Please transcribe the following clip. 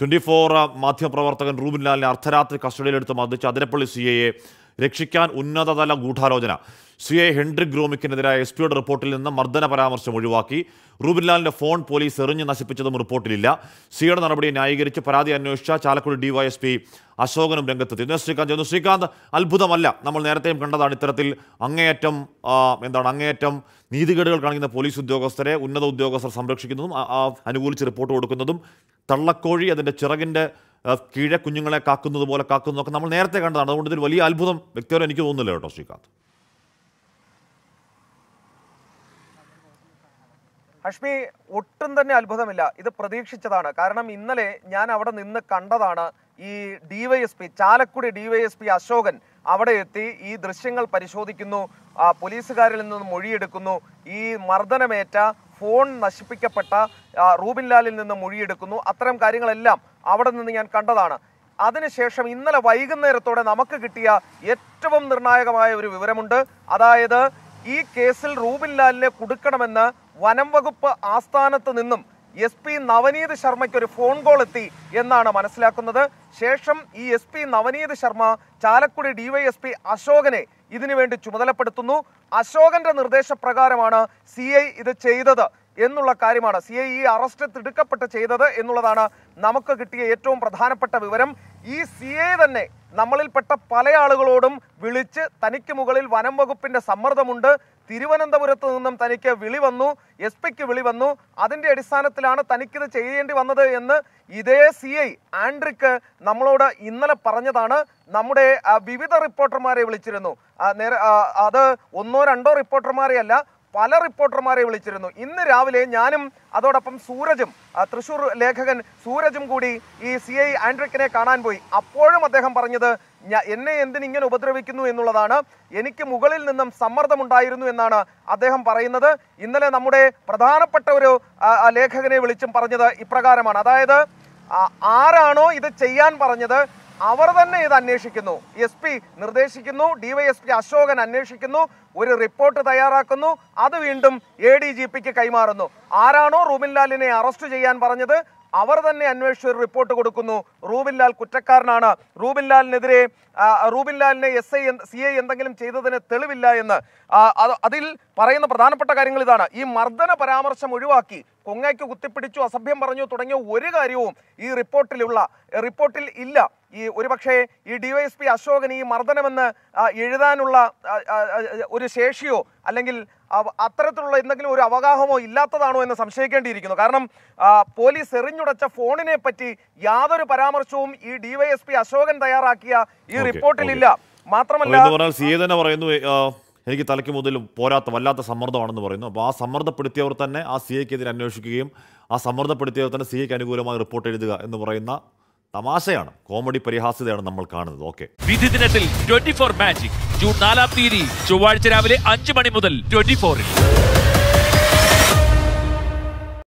twenty four മാധ്യമപ്രവർത്തകൻ റൂബിൻ ലാലിനെ അർദ്ധരാത്രി കസ്റ്റഡിയിലെടുത്ത് മർദ്ദിച്ച് അതിരപ്പള്ളി സി എയെ രക്ഷിക്കാൻ ഉന്നതതല ഗൂഢാലോചന സി എ ഹെൻഡ്രിക് ഗ്രോമിക്കിനെതിരായ എസ് പിയുടെ റിപ്പോർട്ടിൽ നിന്ന് മർദ്ദന പരാമർശം ഒഴിവാക്കി റൂബിൻലാലിന്റെ ഫോൺ പോലീസ് എറിഞ്ഞ് നശിപ്പിച്ചതും റിപ്പോർട്ടിലില്ല സിയുടെ നടപടി ന്യായീകരിച്ച് പരാതി അന്വേഷിച്ച ചാലക്കുടി ഡിവൈഎസ്പി അശോകനും രംഗത്തെത്തി ശ്രീകാന്ത് ചെന്നു ശ്രീകാന്ത് അത്ഭുതമല്ല നമ്മൾ നേരത്തെയും കണ്ടതാണ് ഇത്തരത്തിൽ അങ്ങേയറ്റം എന്താണ് അങ്ങേയറ്റം നീതികേടുകൾ കാണിക്കുന്ന പോലീസ് ഉദ്യോഗസ്ഥരെ ഉന്നത ഉദ്യോഗസ്ഥർ സംരക്ഷിക്കുന്നതും അനുകൂലിച്ച് റിപ്പോർട്ട് കൊടുക്കുന്നതും തള്ളക്കോഴി അതിൻ്റെ ചിറകിൻ്റെ കീഴെ കുഞ്ഞുങ്ങളെ കാക്കുന്നത് പോലെ കാക്കുന്നതൊക്കെ നമ്മൾ നേരത്തെ കണ്ടതാണ് അതുകൊണ്ട് ഇതിൽ വലിയ അത്ഭുതം വ്യക്തിപരം എനിക്ക് തോന്നുന്നില്ല കേട്ടോ ശ്രീകാന്ത് അഷ്മി ഒട്ടും തന്നെ അത്ഭുതമില്ല ഇത് പ്രതീക്ഷിച്ചതാണ് കാരണം ഇന്നലെ ഞാൻ അവിടെ നിന്ന് കണ്ടതാണ് ഈ ഡിവൈഎസ്പി ചാലക്കുടി ഡിവൈഎസ്പി അശോകൻ അവിടെ എത്തി ഈ ദൃശ്യങ്ങൾ പരിശോധിക്കുന്നു പോലീസുകാരിൽ നിന്ന് മൊഴിയെടുക്കുന്നു ഈ മർദ്ദനമേറ്റ ഫോൺ നശിപ്പിക്കപ്പെട്ട റൂബിൻ ലാലിൽ നിന്ന് മൊഴിയെടുക്കുന്നു അത്തരം കാര്യങ്ങളെല്ലാം അവിടെ നിന്ന് ഞാൻ കണ്ടതാണ് അതിനുശേഷം ഇന്നലെ വൈകുന്നേരത്തോടെ നമുക്ക് കിട്ടിയ ഏറ്റവും നിർണായകമായ ഒരു വിവരമുണ്ട് അതായത് ഈ കേസിൽ റൂബിൻ ലാലിനെ കൊടുക്കണമെന്ന് വനം വകുപ്പ് ആസ്ഥാനത്ത് നിന്നും എസ് പി നവനീത് ശർമ്മയ്ക്ക് ഒരു ഫോൺ കോൾ എത്തി എന്നാണ് മനസ്സിലാക്കുന്നത് ശേഷം ഈ S P Navneet Sharma Chalakudy DYSP അശോകനെ ഇതിനുവേണ്ടി ചുമതലപ്പെടുത്തുന്നു അശോകന്റെ നിർദ്ദേശപ്രകാരമാണ് സി ഇത് ചെയ്തത് എന്നുള്ള കാര്യമാണ് സി ഐ ഇ അറസ്റ്റ് തിടുക്കപ്പെട്ട് ചെയ്തത് എന്നുള്ളതാണ് നമുക്ക് കിട്ടിയ ഏറ്റവും പ്രധാനപ്പെട്ട വിവരം ഈ സി എ തന്നെ നമ്മളിൽപ്പെട്ട പല ആളുകളോടും വിളിച്ച് തനിക്ക് മുകളിൽ വനം വകുപ്പിന്റെ സമ്മർദ്ദമുണ്ട് തിരുവനന്തപുരത്ത് നിന്നും തനിക്ക് വിളി വന്നു എസ് പിക്ക് വിളി വന്നു അതിന്റെ അടിസ്ഥാനത്തിലാണ് തനിക്കിത് ചെയ്യേണ്ടി വന്നത് എന്ന് ഇതേ സി ഐ ആൻഡ്രിക്ക് നമ്മളോട് ഇന്നലെ പറഞ്ഞതാണ് നമ്മുടെ വിവിധ റിപ്പോർട്ടർമാരെ വിളിച്ചിരുന്നു നേരെ അത് ഒന്നോ രണ്ടോ റിപ്പോർട്ടർമാരെയല്ല പല റിപ്പോർട്ടർമാരെ വിളിച്ചിരുന്നു ഇന്ന് രാവിലെ ഞാനും അതോടൊപ്പം സൂരജും തൃശൂർ ലേഖകൻ സൂരജും കൂടി ഈ സി ഐ ആൻഡ്രിക്കിനെ കാണാൻ പോയി അപ്പോഴും അദ്ദേഹം പറഞ്ഞത് എന്നെ എന്തിനിങ്ങനെ ഉപദ്രവിക്കുന്നു എന്നുള്ളതാണ് എനിക്ക് മുകളിൽ നിന്നും സമ്മർദ്ദമുണ്ടായിരുന്നു എന്നാണ് അദ്ദേഹം പറയുന്നത് ഇന്നലെ നമ്മുടെ പ്രധാനപ്പെട്ട ഒരു ലേഖകനെ വിളിച്ചും പറഞ്ഞത് ഇപ്രകാരമാണ് അതായത് ആരാണോ ഇത് ചെയ്യാൻ പറഞ്ഞത് അവർ തന്നെ ഇത് അന്വേഷിക്കുന്നു എസ് പി നിർദ്ദേശിക്കുന്നു ഡിവൈഎസ്പി അശോകൻ അന്വേഷിക്കുന്നു ഒരു റിപ്പോർട്ട് തയ്യാറാക്കുന്നു അത് വീണ്ടും എ ഡി ജി പിക്ക് കൈമാറുന്നു ആരാണോ റൂമിൻലാലിനെ അറസ്റ്റ് ചെയ്യാൻ പറഞ്ഞത് അവർ തന്നെ അന്വേഷിച്ച് ഒരു റിപ്പോർട്ട് കൊടുക്കുന്നു റൂബിൻലാൽ കുറ്റക്കാരനാണ് റൂബിൻലാലിനെതിരെ റൂബിൻലാലിനെ എസ് ഐ സി ഐ എന്തെങ്കിലും ചെയ്തതിന് തെളിവില്ല എന്ന് അതിൽ പറയുന്ന പ്രധാനപ്പെട്ട കാര്യങ്ങൾ ഇതാണ് ഈ മർദ്ദന പരാമർശം ഒഴിവാക്കി കൊങ്ങയ്ക്ക് കുത്തിപ്പിടിച്ചു അസഭ്യം പറഞ്ഞു തുടങ്ങിയ ഒരു കാര്യവും ഈ റിപ്പോർട്ടിലുള്ള റിപ്പോർട്ടിൽ ഇല്ല ഈ ഒരുപക്ഷേ ഈ ഡിവൈഎസ്പി അശോകൻ ഈ മർദ്ദനമെന്ന് എഴുതാനുള്ള ഒരു ശേഷിയോ അല്ലെങ്കിൽ അത്തരത്തിലുള്ള എന്തെങ്കിലും ഒരു അവഗാഹമോ ഇല്ലാത്തതാണോ എന്ന് സംശയിക്കേണ്ടിയിരിക്കുന്നു കാരണം പോലീസ് എറിഞ്ഞുടച്ച ഫോണിനെ പറ്റി യാതൊരു പരാമർശവും ഈ ഡിവൈഎസ്പി അശോകൻ തയ്യാറാക്കിയ ഈ റിപ്പോർട്ടിലില്ല മാത്രമല്ല തന്നെ പറയുന്നു എനിക്ക് തലയ്ക്ക് മുതൽ പോരാത്ത വല്ലാത്ത സമ്മർദ്ദമാണെന്ന് പറയുന്നു അപ്പോൾ ആ സമ്മർദ്ദപ്പെടുത്തിയവർ തന്നെ ആ സി എതിരെ അന്വേഷിക്കുകയും ആ സമ്മർദ്ദപ്പെടുത്തിയവർ തന്നെ സി എക്ക് അനുകൂലമായി റിപ്പോർട്ട് എഴുതുക എന്ന് പറയുന്ന തമാശയാണ് കോമഡി പരിഹാസ്യതയാണ് നമ്മൾ കാണുന്നത് ഓക്കെ വിധി ദിനത്തിൽ ട്വന്റി ഫോർ മാജിക് ജൂൺ നാലാം തീയതി ചൊവ്വാഴ്ച രാവിലെ അഞ്ച് മണി മുതൽ ട്വന്റി ഫോറിൽ